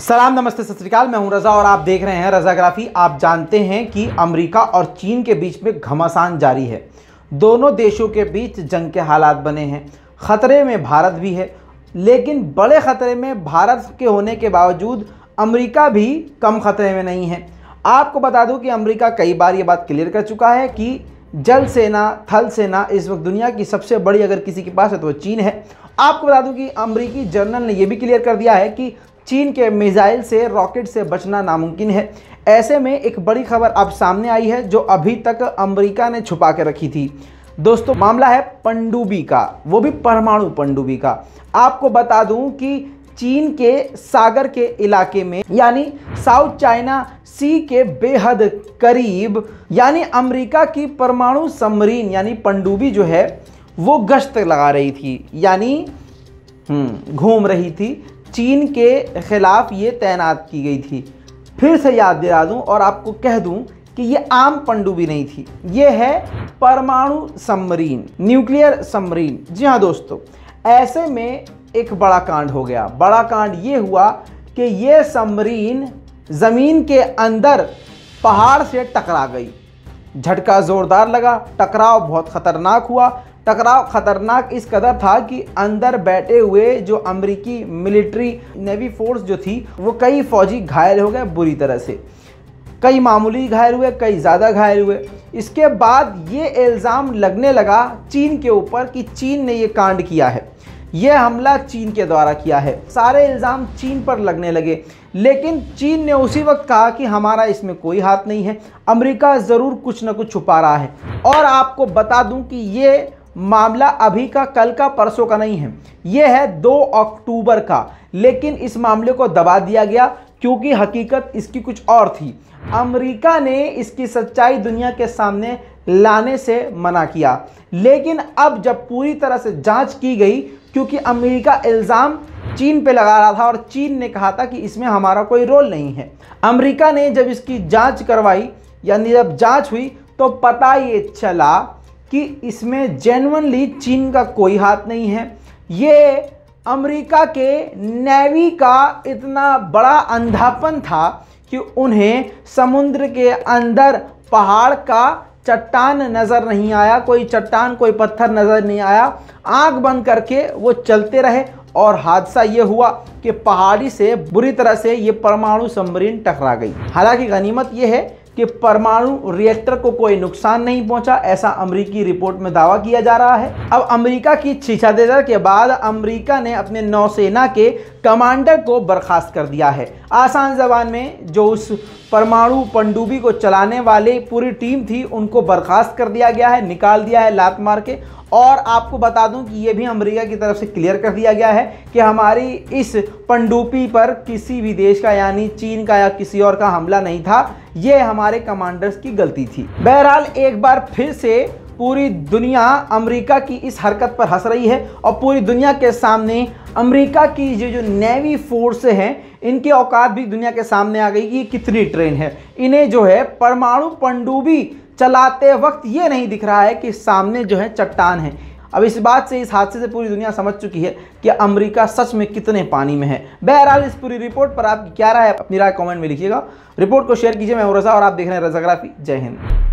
सलाम नमस्ते सत श्रीकाल मैं हूं रज़ा और आप देख रहे हैं रज़ाग्राफी आप जानते हैं कि अमेरिका और चीन के बीच में घमासान जारी है दोनों देशों के बीच जंग के हालात बने हैं ख़तरे में भारत भी है लेकिन बड़े ख़तरे में भारत के होने के बावजूद अमेरिका भी कम ख़तरे में नहीं है आपको बता दूं कि अमेरिका कई बार ये बात क्लियर कर चुका है कि जल सेना थल सेना इस वक्त दुनिया की सबसे बड़ी अगर किसी के पास है तो वो चीन है आपको बता दूं कि अमरीकी जर्नल ने यह भी क्लियर कर दिया है कि चीन के मिज़ाइल से रॉकेट से बचना नामुमकिन है ऐसे में एक बड़ी खबर अब सामने आई है जो अभी तक अमेरिका ने छुपा के रखी थी दोस्तों मामला है पंडुबी का वो भी परमाणु पंडुबी का आपको बता दूं कि चीन के सागर के इलाके में यानी साउथ चाइना सी के बेहद करीब यानी अमेरिका की परमाणु समरीन यानी पंडुबी जो है वो गश्त लगा रही थी यानी हम्म, घूम रही थी चीन के ख़िलाफ़ ये तैनात की गई थी फिर से याद दिला दूँ और आपको कह दूँ कि ये आम पंडुबी नहीं थी ये है परमाणु सबमरीन न्यूक्लियर सबमरीन जी हाँ दोस्तों ऐसे में एक बड़ा कांड हो गया बड़ा कांड ये हुआ कि ये सबमरीन ज़मीन के अंदर पहाड़ से टकरा गई झटका ज़ोरदार लगा टकराव बहुत ख़तरनाक हुआ टकराव खतरनाक इस कदर था कि अंदर बैठे हुए जो अमेरिकी मिलिट्री नेवी फोर्स जो थी वो कई फौजी घायल हो गए बुरी तरह से कई मामूली घायल हुए कई ज़्यादा घायल हुए इसके बाद ये इल्ज़ाम लगने लगा चीन के ऊपर कि चीन ने ये कांड किया है ये हमला चीन के द्वारा किया है सारे इल्ज़ाम चीन पर लगने लगे लेकिन चीन ने उसी वक्त कहा कि हमारा इसमें कोई हाथ नहीं है अमेरिका ज़रूर कुछ ना कुछ छुपा रहा है और आपको बता दूं कि ये मामला अभी का कल का परसों का नहीं है यह है 2 अक्टूबर का लेकिन इस मामले को दबा दिया गया क्योंकि हकीकत इसकी कुछ और थी अमेरिका ने इसकी सच्चाई दुनिया के सामने लाने से मना किया लेकिन अब जब पूरी तरह से जांच की गई क्योंकि अमेरिका इल्ज़ाम चीन पे लगा रहा था और चीन ने कहा था कि इसमें हमारा कोई रोल नहीं है अमेरिका ने जब इसकी जांच करवाई यानी जब जांच हुई तो पता ये चला कि इसमें जेनवनली चीन का कोई हाथ नहीं है ये अमेरिका के नेवी का इतना बड़ा अंधापन था कि उन्हें समुद्र के अंदर पहाड़ का चट्टान नज़र नहीं आया कोई चट्टान कोई पत्थर नज़र नहीं आया आंख बंद करके वो चलते रहे और हादसा ये हुआ कि पहाड़ी से बुरी तरह से ये परमाणु सबमरीन टकरा गई हालांकि गनीमत ये है कि परमाणु रिएक्टर को कोई नुकसान नहीं पहुंचा ऐसा अमरीकी रिपोर्ट में दावा किया जा रहा है अब अमरीका की छिछादेदर के बाद अमरीका ने अपने नौसेना के कमांडर को बर्खास्त कर दिया है आसान जबान में जो उस परमाणु पंडुबी को चलाने वाले पूरी टीम थी उनको बर्खास्त कर दिया गया है निकाल दिया है लात मार के और आपको बता दूं कि ये भी अमेरिका की तरफ से क्लियर कर दिया गया है कि हमारी इस पंडुपी पर किसी भी देश का यानी चीन का या किसी और का हमला नहीं था ये हमारे कमांडर्स की गलती थी बहरहाल एक बार फिर से पूरी दुनिया अमेरिका की इस हरकत पर हंस रही है और पूरी दुनिया के सामने अमेरिका की जो जो नेवी फोर्स हैं इनके औकात भी दुनिया के सामने आ गई कि कितनी ट्रेन है इन्हें जो है परमाणु पंडुबी चलाते वक्त ये नहीं दिख रहा है कि सामने जो है चट्टान है अब इस बात से इस हादसे से पूरी दुनिया समझ चुकी है कि अमेरिका सच में कितने पानी में है बहरहाल इस पूरी रिपोर्ट पर आप क्या राय अपनी राय कमेंट में लिखिएगा रिपोर्ट को शेयर कीजिए मैं रजा और आप देख रहे हैं रजाग्राफी जय हिंद